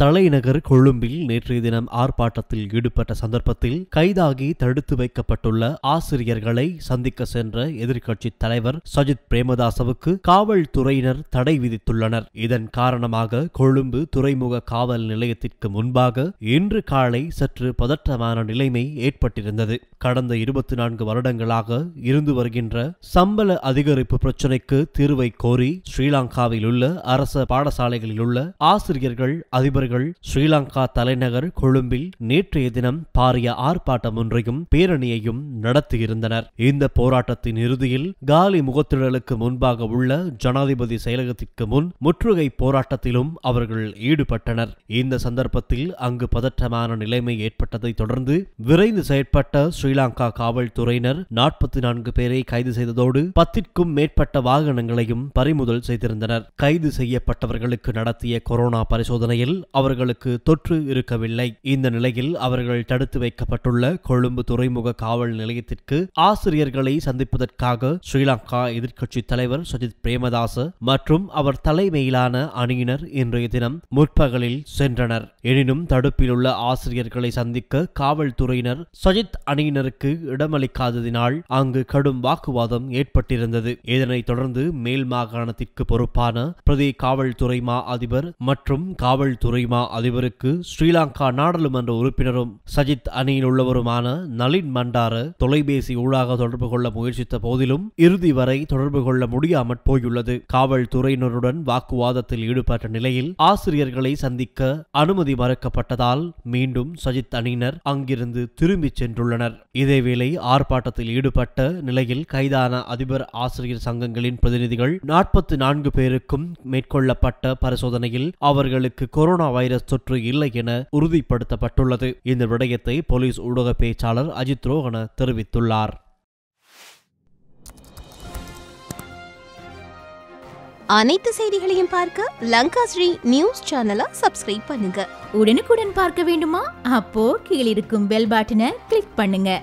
தலைநகர் கொழும்பில் நேற்றைய தினம் ஆர்ப்பாட்டத்தில் ஈடுபட்ட சந்தர்ப்பத்தில் கைதாகி தடுத்து வைக்கப்பட்டுள்ள ஆசிரியர்களை சந்திக்க சென்ற எதிர்க்கட்சித் தலைவர் சஜித் பிரேமதாசவுக்கு காவல்துறையினர் தடை விதித்துள்ளனர் இதன் காரணமாக கொழும்பு துறைமுக காவல் நிலையத்திற்கு முன்பாக இன்று காலை சற்று பதற்றமான நிலைமை ஏற்பட்டிருந்தது கடந்த இருபத்தி நான்கு வருடங்களாக இருந்து வருகின்ற சம்பள அதிகரிப்பு பிரச்சினைக்கு தீர்வை கோரி ஸ்ரீலங்காவில் உள்ள அரச பாடசாலைகளில் உள்ள ஆசிரியர்கள் அதிபர்கள் தலைவர்கள் ஸ்ரீலங்கா தலைநகர் கொழும்பில் நேற்றைய தினம் பாரிய ஆர்ப்பாட்டம் ஒன்றையும் பேரணியையும் நடத்தியிருந்தனர் இந்த போராட்டத்தின் இறுதியில் காலி முகத்திடலுக்கு முன்பாக உள்ள ஜனாதிபதி செயலகத்திற்கு முன் முற்றுகை போராட்டத்திலும் அவர்கள் ஈடுபட்டனர் இந்த சந்தர்ப்பத்தில் அங்கு பதற்றமான நிலைமை ஏற்பட்டதை தொடர்ந்து விரைந்து செயற்பட்ட ஸ்ரீலங்கா காவல்துறையினர் நாற்பத்தி நான்கு பேரை கைது செய்ததோடு பத்திற்கும் மேற்பட்ட வாகனங்களையும் பறிமுதல் செய்திருந்தனர் கைது செய்யப்பட்டவர்களுக்கு நடத்திய கொரோனா பரிசோதனையில் அவர்களுக்கு தொற்று இருக்கவில்லை இந்த நிலையில் அவர்கள் தடுத்து வைக்கப்பட்டுள்ள கொழும்பு துறைமுக காவல் நிலையத்திற்கு ஆசிரியர்களை சந்திப்பதற்காக ஸ்ரீலங்கா எதிர்க்கட்சி தலைவர் சஜித் பிரேமதாச மற்றும் அவர் தலைமையிலான அணியினர் இன்றைய தினம் முற்பகலில் சென்றனர் எனினும் தடுப்பில் உள்ள ஆசிரியர்களை சந்திக்க காவல்துறையினர் சஜித் அணியினருக்கு இடமளிக்காததினால் அங்கு கடும் வாக்குவாதம் ஏற்பட்டிருந்தது இதனைத் தொடர்ந்து மேல் மாகாணத்திற்கு பொறுப்பான பிரதி காவல்துறை மா அதிபர் மற்றும் காவல்துறை முஸ்லிமா அதிபருக்கு ஸ்ரீலங்கா நாடாளுமன்ற உறுப்பினரும் சஜித் அணியில் உள்ளவருமான நளின் மண்டார தொலைபேசி ஊடாக தொடர்பு கொள்ள முயற்சித்த போதிலும் இறுதி வரை தொடர்பு கொள்ள முடியாமற் போயுள்ளது காவல்துறையினருடன் வாக்குவாதத்தில் ஈடுபட்ட நிலையில் ஆசிரியர்களை சந்திக்க அனுமதி மறுக்கப்பட்டதால் மீண்டும் சஜித் அணியினர் அங்கிருந்து திரும்பிச் சென்றுள்ளனர் இதேவேளை ஆர்ப்பாட்டத்தில் ஈடுபட்ட நிலையில் கைதான அதிபர் ஆசிரியர் சங்கங்களின் பிரதிநிதிகள் நாற்பத்தி நான்கு பேருக்கும் மேற்கொள்ளப்பட்ட பரிசோதனையில் அவர்களுக்கு கொரோனா வைரஸ் தொற்று இல்லை என உறுதிப்படுத்தப்பட்டுள்ளது இந்த விடயத்தை போலீஸ் ஊடக பேச்சாளர் அஜித் ரோகன தெரிவித்துள்ளார் அனைத்து செய்திகளையும் பார்க்க லங்கா ஸ்ரீ நியூஸ் சேனலை சப்ஸ்கிரைப் பண்ணுங்க உடனுக்குடன் பார்க்க வேண்டுமா அப்போ கீழிருக்கும் பெல் பட்டனை கிளிக் பண்ணுங்க